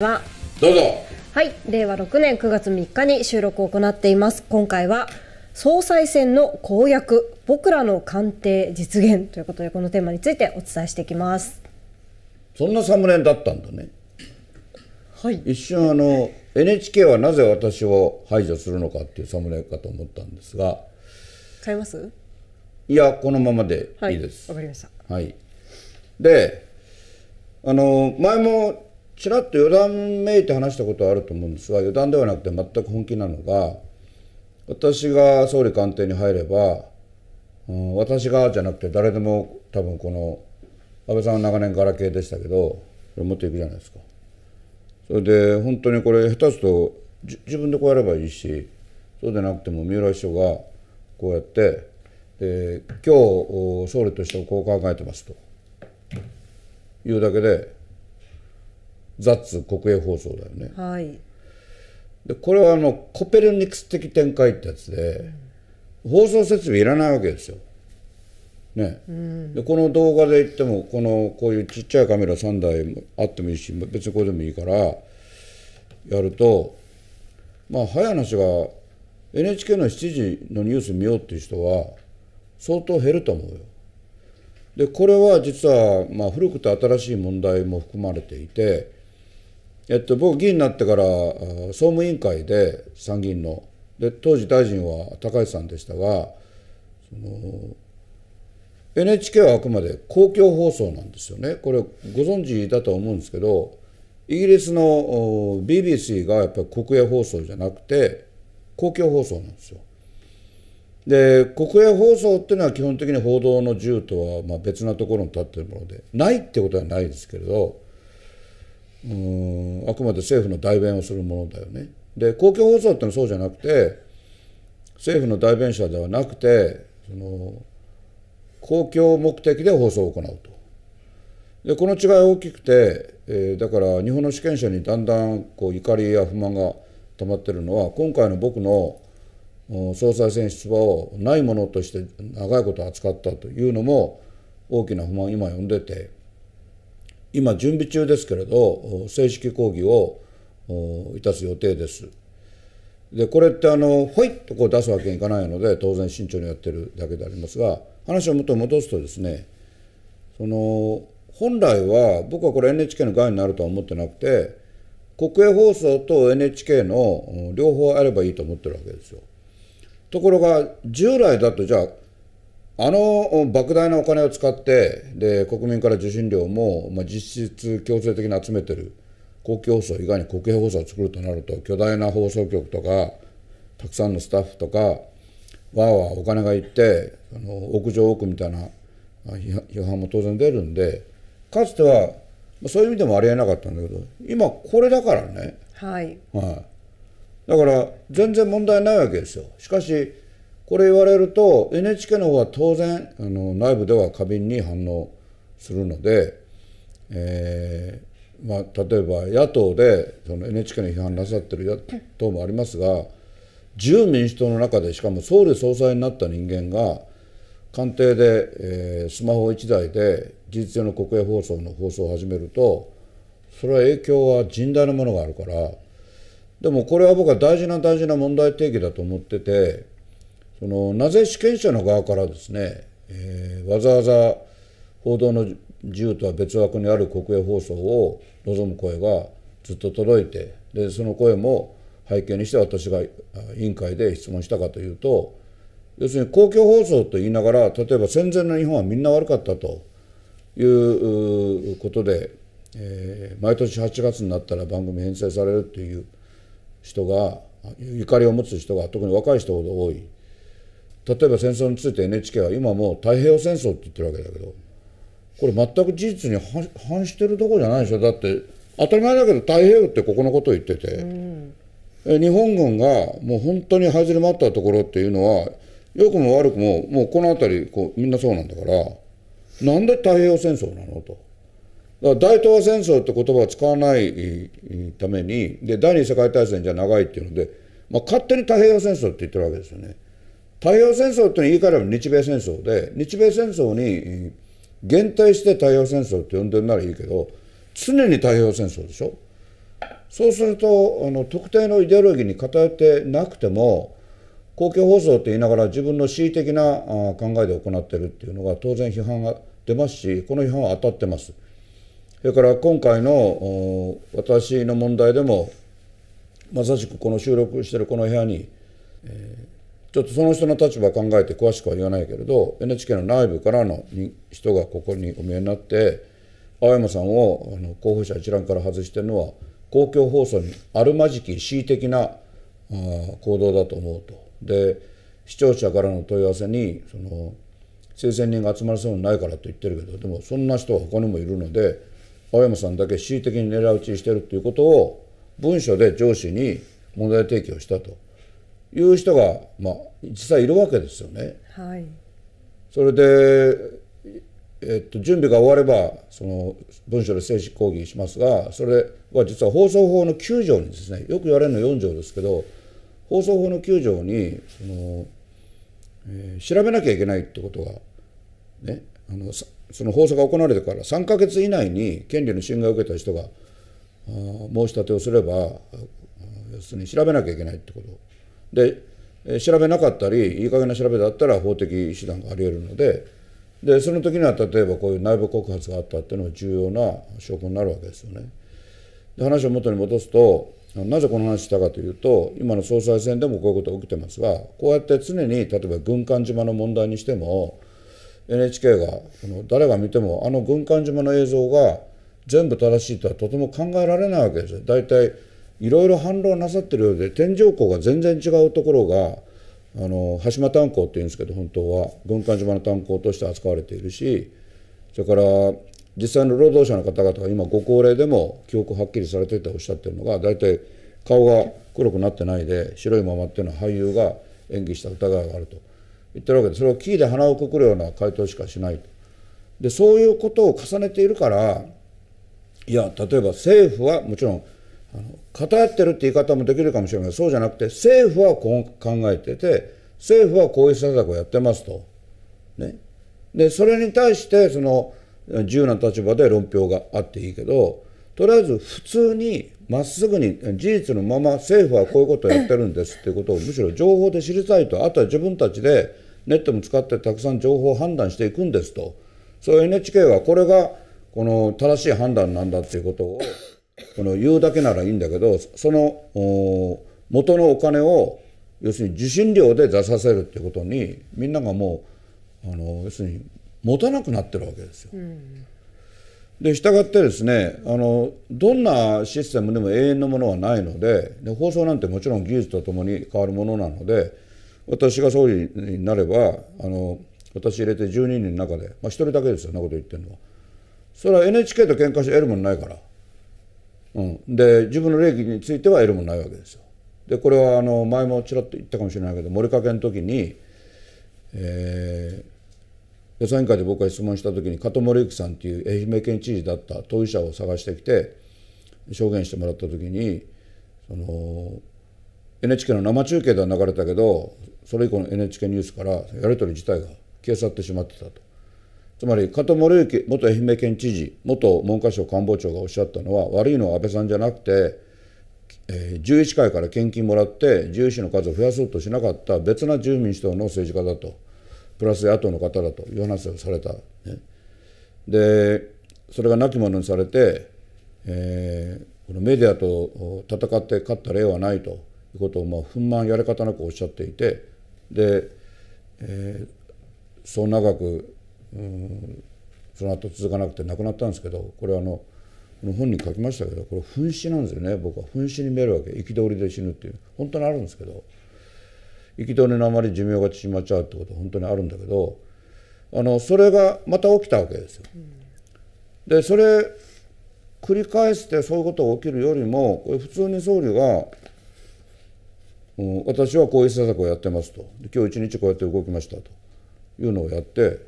はどうぞはい令和6年9月3日に収録を行っています今回は総裁選の公約僕らの官邸実現ということでこのテーマについてお伝えしていきますそんなサムネだったんだねはい一瞬あの NHK はなぜ私を排除するのかっていうサムネかと思ったんですが変えますいやこのままでいいですわ、はい、かりましたはいであの前もちらっと余談めいて話したことはあると思うんですが余談ではなくて全く本気なのが私が総理官邸に入れば、うん、私がじゃなくて誰でも多分この安倍さんは長年ガラケーでしたけどそれ持っていくじゃないですか。それで本当にこれ下手すと自分でこうやればいいしそうでなくても三浦秘書がこうやってで今日総理としてこう考えてますというだけでザッツ国営放送だよね。はい、でこれはあのコペルニクス的展開ってやつで、うん、放送設備いらないわけですよ。ね、うん、でこの動画で言ってもこのこういうちっちゃいカメラ3台あってもいいし別にこれでもいいからやるとまあ早い話が NHK の7時のニュース見ようっていう人は相当減ると思うよ。でこれは実は、まあ、古くて新しい問題も含まれていてえっと、僕議員になってから総務委員会で参議院ので当時大臣は高橋さんでしたがその NHK はあくまで公共放送なんですよねこれご存知だと思うんですけどイギリスの BBC がやっぱり国営放送じゃなくて公共放送なんですよ。で国営放送っていうのは基本的に報道の自由とはま別なところに立ってるものでないってことはないですけれどうんあくまで政府の代弁をするものだよね。で公共放送ってのはそうじゃなくて政府の代弁者ではなくてその公共目的で放送を行うと。でこの違い大きくて、えー、だから日本の主権者にだんだんこう怒りや不満が溜まってるのは今回の僕の総裁選出馬をないものとして長いこと扱ったというのも大きな不満を今呼んでて今準備中ですけれど正式講義をいたす予定です。でこれってあのほいっとこう出すわけにいかないので当然慎重にやってるだけでありますが話を元に戻すとですねその本来は僕はこれ NHK の害になるとは思ってなくて国営放送と NHK の両方あればいいと思ってるわけですよ。ところが従来だとじゃああの莫大なお金を使ってで国民から受信料も、まあ、実質強制的に集めてる公共放送以外に国営放送を作るとなると巨大な放送局とかたくさんのスタッフとかわあわあお金がいってあの屋上奥みたいな批判も当然出るんでかつてはそういう意味でもありえなかったんだけど今これだからね、はい、はい、だから全然問題ないわけですよ。しかしこれ言われると NHK の方は当然あの内部では過敏に反応するので、えー、まあ、例えば野党でその NHK の批判なさってる野党もありますが自由民主党の中でしかも総理総裁になった人間が官邸で、えー、スマホ1台で事実上の国営放送の放送を始めるとそれは影響は甚大なものがあるからでもこれは僕は大事な大事な問題提起だと思っててそのなぜ主権者の側からですね、えー、わざわざ報道の自由とは別枠にある国営放送を望む声がずっと届いてでその声も背景にして私が委員会で質問したかというと要するに公共放送と言いながら例えば戦前の日本はみんな悪かったということで、えー、毎年8月になったら番組編成されるという人が怒りを持つ人が特に若い人ほど多い例えば戦争について NHK は今もう太平洋戦争って言ってるわけだけどこれ全く事実に反してるとこじゃないでしょだって当たり前だけど太平洋ってここのことを言ってて、うん、日本軍がもう本当に外も回ったところっていうのは良くも悪くももうこの辺りこうみんなそうなんだからなんで太平洋戦争なのと。だから大東亜戦争って言葉を使わないためにで第二次世界大戦じゃ長いっていうので、まあ、勝手に太平洋戦争って言ってるわけですよね。太平洋戦争っていうのは言いから日米戦争で日米戦争に限定して太平洋戦争って呼んでるならいいけど常に太平洋戦争でしょそうするとあの特定のイデオロギーに偏ってなくても公共放送って言いながら自分の恣意的な考えで行ってるっていうのが当然批判が出ますしこの批判は当たってます。それから今回の私の問題でもまさしくこの収録してるこの部屋に、えーちょっとその人の立場を考えて詳しくは言わないけれど NHK の内部からの人がここにお見えになって青山さんをあの候補者一覧から外してるのは公共放送にあるまじき恣意的な行動だと思うと。で視聴者からの問い合わせにその数千人が集まるそうにないからと言ってるけどでもそんな人は他にもいるので青山さんだけ恣意的に狙い撃ちしてるっていうことを文書で上司に問題提起をしたと。いう人が、まあ、実際いるわけですよね。はい、それで、えっと、準備が終わればその文書で正式抗議しますがそれは実は放送法の9条にですねよく言われるの4条ですけど放送法の9条にその、えー、調べなきゃいけないってことが、ね、あのその放送が行われてから3か月以内に権利の侵害を受けた人があ申し立てをすれば要するに調べなきゃいけないってことで調べなかったりいい加減な調べだったら法的手段がありえるのででその時には例えばこういう内部告発があったっていうのは重要な証拠になるわけですよね。で話を元に戻すとなぜこの話したかというと今の総裁選でもこういうことが起きてますがこうやって常に例えば軍艦島の問題にしても NHK が誰が見てもあの軍艦島の映像が全部正しいとはとても考えられないわけですよ。たいいろいろ反論なさってるようで天井港が全然違うところがあの橋間炭鉱っていうんですけど本当は軍艦島の炭鉱として扱われているしそれから実際の労働者の方々が今ご高齢でも記憶はっきりされてておっしゃってるのが大体顔が黒くなってないで白いままっていうのは俳優が演技した疑いがあると言ってるわけでそれをキーで鼻をくくるような回答しかしないと。でそういうことを重ねているからいや例えば政府はもちろんあの偏ってるって言い方もできるかもしれないそうじゃなくて政府はこう考えてて政府はこういう政策をやってますと。ね、でそれに対してその自由な立場で論評があっていいけどとりあえず普通にまっすぐに事実のまま政府はこういうことをやってるんですっていうことをむしろ情報で知りたいとあとは自分たちでネットも使ってたくさん情報を判断していくんですとそう NHK はこれがこの正しい判断なんだっていうことをこの言うだけならいいんだけどその元のお金を要するに受信料で出させるってことにみんながもうあの要するに持たなくなってるわけですよ。うん、で従ってですねあのどんなシステムでも永遠のものはないのでで放送なんてもちろん技術とともに変わるものなので私が総理になればあの私入れて12人の中で、まあ、1人だけですよそんなこと言ってるのは。それは NHK と喧嘩して得るものないから。うん、で自分の利益については得るもないわけですよ。でこれはあの前もちらっと言ったかもしれないけど森かけの時に、えー、予算委員会で僕が質問した時に加藤森之さんっていう愛媛県知事だった当事者を探してきて証言してもらった時にその NHK の生中継では流れたけどそれ以降の NHK ニュースからやり取り自体が消え去ってしまってたと。つまり加藤森之元愛媛県知事元文科省官房長がおっしゃったのは悪いのは安倍さんじゃなくて、えー、獣医師会から献金もらって獣医師の数を増やそうとしなかった別な自由民主党の政治家だとプラス野党の方だという話をされた、ね、でそれが亡き者にされて、えー、このメディアと戦って勝った例はないということをまあ不満やり方なくおっしゃっていてで、えー、そう長くその後続かなくて亡くなったんですけどこれあの本に書きましたけどこれ紛死なんですよね僕は紛死に見えるわけ憤りで死ぬっていう本当にあるんですけど憤りのあまり寿命が縮まっちゃうってことは本当にあるんだけどあのそれがまた起きたわけですよ。でそれ繰り返してそういうことが起きるよりもこれ普通に総理がうん、私はこういう政策をやってますと今日一日こうやって動きましたというのをやって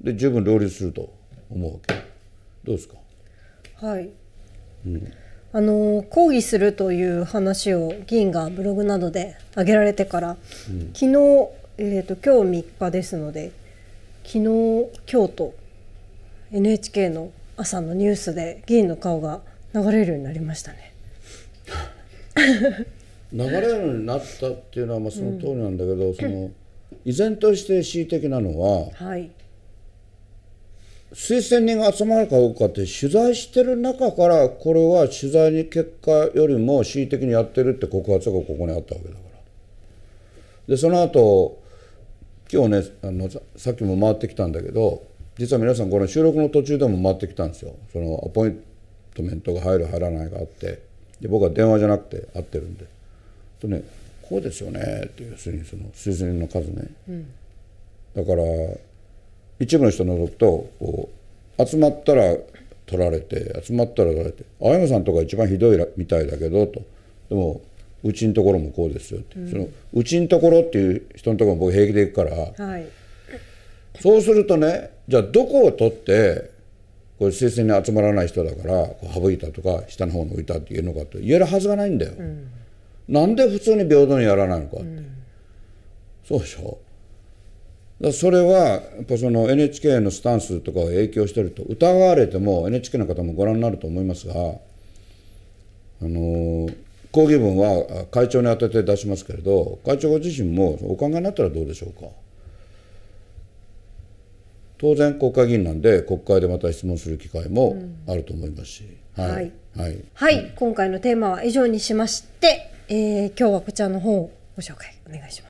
で十分両立すると思うわけどうですかはい、うん、あの抗議するという話を議員がブログなどで挙げられてから、うん、昨日、えーと、今日3日ですので昨日今日と NHK の朝のニュースで議員の顔が流れるようになりましたね。流れるようになったっていうのはまあその通りなんだけど、うん、その依然として恣意的なのは、はい、数千人が集まるかどうかって取材してる中からこれは取材に結果よりも恣意的にやってるって告発がここにあったわけだからでその後今日ねあのさっきも回ってきたんだけど実は皆さんこの収録の途中でも回ってきたんですよそのアポイントメントが入る入らないがあってで僕は電話じゃなくて会ってるんでとねこうですよねって要するにその数千人の数ね、うん、だから一部の人除くと集まったら取られて集まったら取られて青山さんとか一番ひどいみたいだけどとでもうちのところもこうですよって、うん、そのうちのところっていう人のところも僕平気で行くから、はい、そうするとねじゃあどこを取ってこれ推薦に集まらない人だからこう省いたとか下の方に置いたって言えるのかって言えるはずがないんだよ。うん、なんで普通に平等にやらないのかって、うん、そうでしょそれはやっぱその NHK のスタンスとかを影響してると疑われても NHK の方もご覧になると思いますがあの抗議文は会長に当てて出しますけれど会長ご自身もお考えになったらどうでしょうか当然国会議員なんで国会でまた質問する機会もあると思いますし、はい、はい、はい、今回のテーマは以上にしまして、えー、今日はこちらの本をご紹介お願いします。